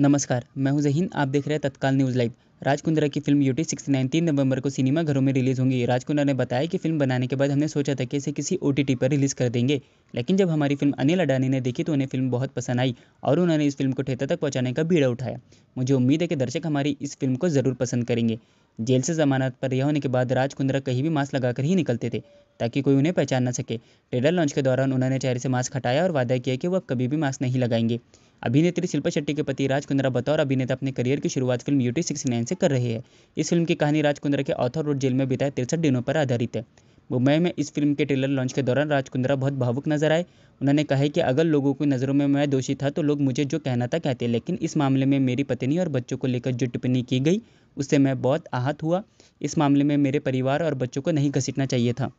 नमस्कार मैं हूं जहीन आप देख रहे हैं तत्काल न्यूज़ लाइव राजकुंद्रा की फिल्म यूटी सिक्स नाइन तीन नवंबर को सिनेमा घरों में रिलीज़ होंगी राजकुंद्रा ने बताया कि फिल्म बनाने के बाद हमने सोचा था कि इसे किसी ओ पर रिलीज़ कर देंगे लेकिन जब हमारी फिल्म अनिल अडानी ने देखी तो उन्हें फिल्म बहुत पसंद आई और उन्होंने इस फिल्म को ठेता तक पहुँचाने का बीड़ा उठाया मुझे उम्मीद है कि दर्शक हमारी इस फिल्म को ज़रूर पसंद करेंगे जेल से जमानत पर रिहा होने के बाद राजकुंद्रा कहीं भी मास्क लगाकर ही निकलते थे ताकि कोई उन्हें पहचान न सके ट्रेलर लॉन्च के दौरान उन्होंने चेहरे से मास्क हटाया और वादा किया कि वह कभी भी मास्क नहीं लगाएंगे अभिनेत्री शिल्पा शेट्टी के पति राज कुंद्रा बतौर अभिनेता अपने करियर की शुरुआत फिल्म यूटी सिक्स नाइन से कर रहे हैं इस फिल्म की कहानी राज कुंद्रा के ऑथर रोड जेल में बिताए तिरसठ दिनों पर आधारित है मुंबई में इस फिल्म के ट्रेलर लॉन्च के दौरान राज कुंद्रा बहुत भावुक नजर आए उन्होंने कहा कि अगर लोगों की नज़रों में मैं दोषी था तो लोग मुझे जो कहना था कहते लेकिन इस मामले में मेरी पत्नी और बच्चों को लेकर जो टिप्पणी की गई उससे मैं बहुत आहत हुआ इस मामले में मेरे परिवार और बच्चों को नहीं घसीटना चाहिए था